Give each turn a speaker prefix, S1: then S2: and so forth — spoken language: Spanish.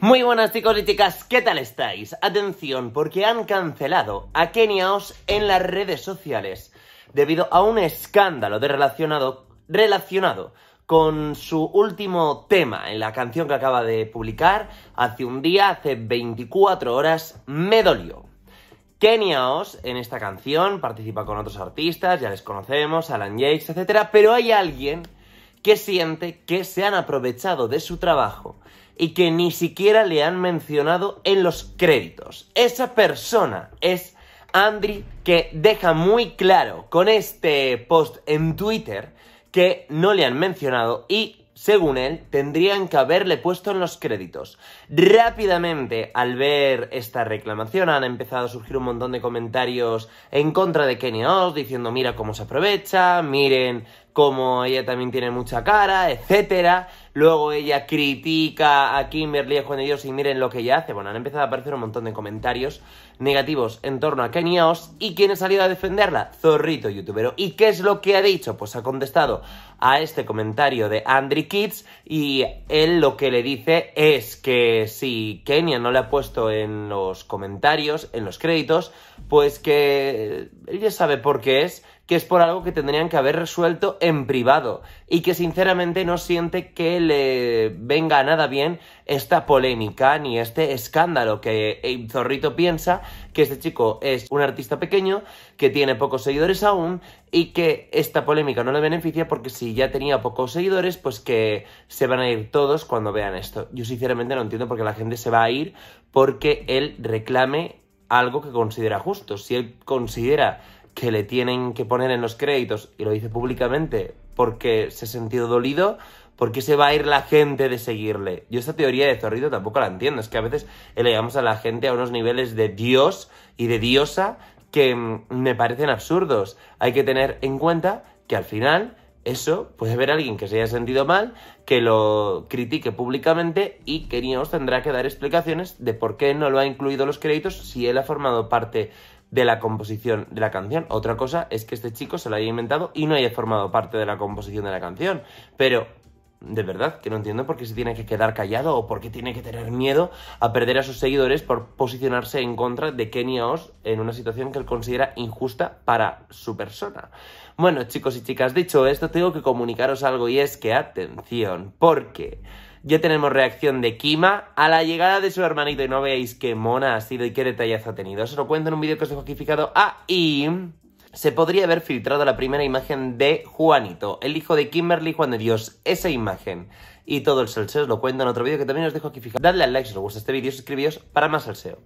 S1: Muy buenas chicos y chicas, ¿qué tal estáis? Atención, porque han cancelado a Keniaos en las redes sociales debido a un escándalo de relacionado, relacionado con su último tema en la canción que acaba de publicar hace un día, hace 24 horas, me dolió. Keniaos en esta canción participa con otros artistas, ya les conocemos, Alan Yates, etc. Pero hay alguien que siente que se han aprovechado de su trabajo y que ni siquiera le han mencionado en los créditos. Esa persona es Andri que deja muy claro con este post en Twitter que no le han mencionado y según él, tendrían que haberle puesto en los créditos. Rápidamente, al ver esta reclamación, han empezado a surgir un montón de comentarios en contra de Kenny Oz, diciendo, mira cómo se aprovecha, miren como ella también tiene mucha cara, etcétera. Luego ella critica a Kimberly a Juan de Dios y miren lo que ella hace. Bueno, han empezado a aparecer un montón de comentarios negativos en torno a Kenia y quién ha salido a defenderla, Zorrito youtubero. ¿Y qué es lo que ha dicho? Pues ha contestado a este comentario de Andri Kids y él lo que le dice es que si Kenia no le ha puesto en los comentarios, en los créditos, pues que ella sabe por qué es que es por algo que tendrían que haber resuelto en privado y que sinceramente no siente que le venga nada bien esta polémica ni este escándalo que Zorrito piensa que este chico es un artista pequeño, que tiene pocos seguidores aún y que esta polémica no le beneficia porque si ya tenía pocos seguidores, pues que se van a ir todos cuando vean esto. Yo sinceramente no entiendo por qué la gente se va a ir porque él reclame algo que considera justo. Si él considera que le tienen que poner en los créditos y lo dice públicamente porque se ha sentido dolido, ¿por qué se va a ir la gente de seguirle? Yo esta teoría de Zorrito tampoco la entiendo, es que a veces elevamos a la gente a unos niveles de dios y de diosa que mm, me parecen absurdos. Hay que tener en cuenta que al final eso puede haber alguien que se haya sentido mal, que lo critique públicamente y que tendrá que dar explicaciones de por qué no lo ha incluido los créditos si él ha formado parte de la composición de la canción. Otra cosa es que este chico se lo haya inventado y no haya formado parte de la composición de la canción. Pero de verdad que no entiendo por qué se tiene que quedar callado o por qué tiene que tener miedo a perder a sus seguidores por posicionarse en contra de Kenny Oz en una situación que él considera injusta para su persona. Bueno, chicos y chicas, dicho esto, tengo que comunicaros algo y es que atención, porque ya tenemos reacción de Kima a la llegada de su hermanito. Y no veáis qué mona ha sido y qué detallazo ha tenido. Os lo cuento en un vídeo que os dejo aquí fijado. Ah, y se podría haber filtrado la primera imagen de Juanito, el hijo de Kimberly Juan de Dios, esa imagen. Y todo el salseo os lo cuento en otro vídeo que también os dejo aquí fijado. Dadle al like si os gusta este vídeo, y suscribíos para más salseo.